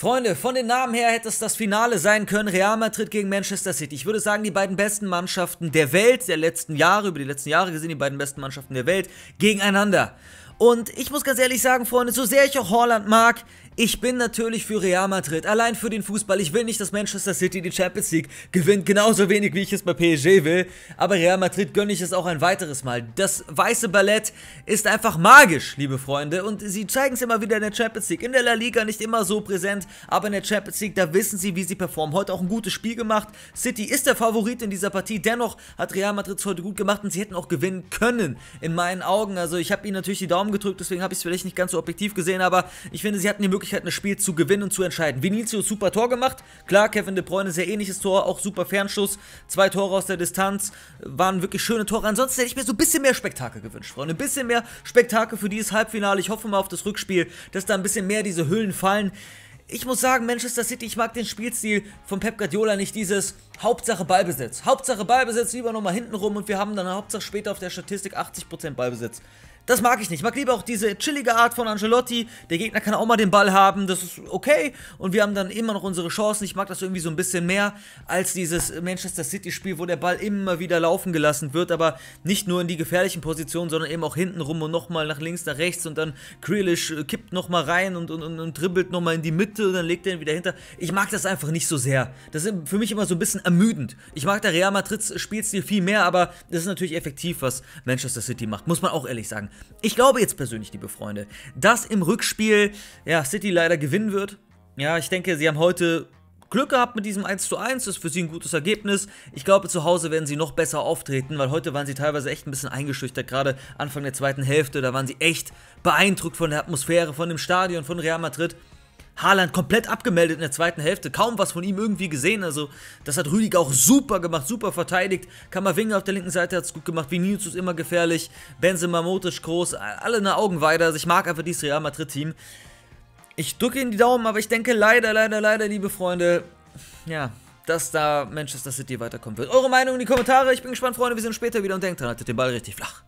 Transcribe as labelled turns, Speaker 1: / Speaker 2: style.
Speaker 1: Freunde, von den Namen her hätte es das Finale sein können. Real Madrid gegen Manchester City. Ich würde sagen, die beiden besten Mannschaften der Welt, der letzten Jahre, über die letzten Jahre gesehen, die beiden besten Mannschaften der Welt gegeneinander. Und ich muss ganz ehrlich sagen, Freunde, so sehr ich auch Holland mag, ich bin natürlich für Real Madrid, allein für den Fußball. Ich will nicht, dass Manchester City die Champions League gewinnt, genauso wenig wie ich es bei PSG will. Aber Real Madrid gönne ich es auch ein weiteres Mal. Das weiße Ballett ist einfach magisch, liebe Freunde. Und sie zeigen es immer wieder in der Champions League. In der La Liga nicht immer so präsent, aber in der Champions League, da wissen sie, wie sie performen. Heute auch ein gutes Spiel gemacht. City ist der Favorit in dieser Partie. Dennoch hat Real Madrid es heute gut gemacht und sie hätten auch gewinnen können, in meinen Augen. Also ich habe ihnen natürlich die Daumen gedrückt, deswegen habe ich es vielleicht nicht ganz so objektiv gesehen, aber ich finde, sie hatten die Möglichkeit, Möglichkeiten, das Spiel zu gewinnen und zu entscheiden. Vinicius, super Tor gemacht. Klar, Kevin De Bruyne, sehr ähnliches Tor, auch super Fernschuss. Zwei Tore aus der Distanz, äh, waren wirklich schöne Tore. Ansonsten hätte ich mir so ein bisschen mehr Spektakel gewünscht, Freunde. Ein bisschen mehr Spektakel für dieses Halbfinale. Ich hoffe mal auf das Rückspiel, dass da ein bisschen mehr diese Hüllen fallen ich muss sagen, Manchester City, ich mag den Spielstil von Pep Guardiola nicht, dieses Hauptsache Ballbesitz. Hauptsache Ballbesitz, lieber nochmal hinten rum und wir haben dann Hauptsache später auf der Statistik 80% Ballbesitz. Das mag ich nicht. Ich mag lieber auch diese chillige Art von Ancelotti. Der Gegner kann auch mal den Ball haben. Das ist okay. Und wir haben dann immer noch unsere Chancen. Ich mag das irgendwie so ein bisschen mehr als dieses Manchester City-Spiel, wo der Ball immer wieder laufen gelassen wird. Aber nicht nur in die gefährlichen Positionen, sondern eben auch hinten rum und nochmal nach links, nach rechts. Und dann Grealish äh, kippt nochmal rein und, und, und, und dribbelt nochmal in die Mitte. Und dann legt er ihn wieder hinter. Ich mag das einfach nicht so sehr. Das ist für mich immer so ein bisschen ermüdend. Ich mag der Real Madrid-Spielstil viel mehr, aber das ist natürlich effektiv, was Manchester City macht. Muss man auch ehrlich sagen. Ich glaube jetzt persönlich, liebe Freunde, dass im Rückspiel ja, City leider gewinnen wird. Ja, ich denke, sie haben heute Glück gehabt mit diesem 1 zu 1, das ist für sie ein gutes Ergebnis. Ich glaube, zu Hause werden sie noch besser auftreten, weil heute waren sie teilweise echt ein bisschen eingeschüchtert, gerade Anfang der zweiten Hälfte, da waren sie echt beeindruckt von der Atmosphäre, von dem Stadion, von Real Madrid. Haaland komplett abgemeldet in der zweiten Hälfte. Kaum was von ihm irgendwie gesehen. Also, das hat Rüdiger auch super gemacht, super verteidigt. Kammerwinger auf der linken Seite hat es gut gemacht. Vinicius immer gefährlich. Benzema, Motisch groß. Alle in der Augenweide. Also, ich mag einfach dieses Real Madrid-Team. Ich drücke ihnen die Daumen, aber ich denke leider, leider, leider, liebe Freunde, ja, dass da Manchester City weiterkommen wird. Eure Meinung in die Kommentare. Ich bin gespannt, Freunde. Wir sehen uns später wieder und denkt dran, haltet den Ball richtig flach.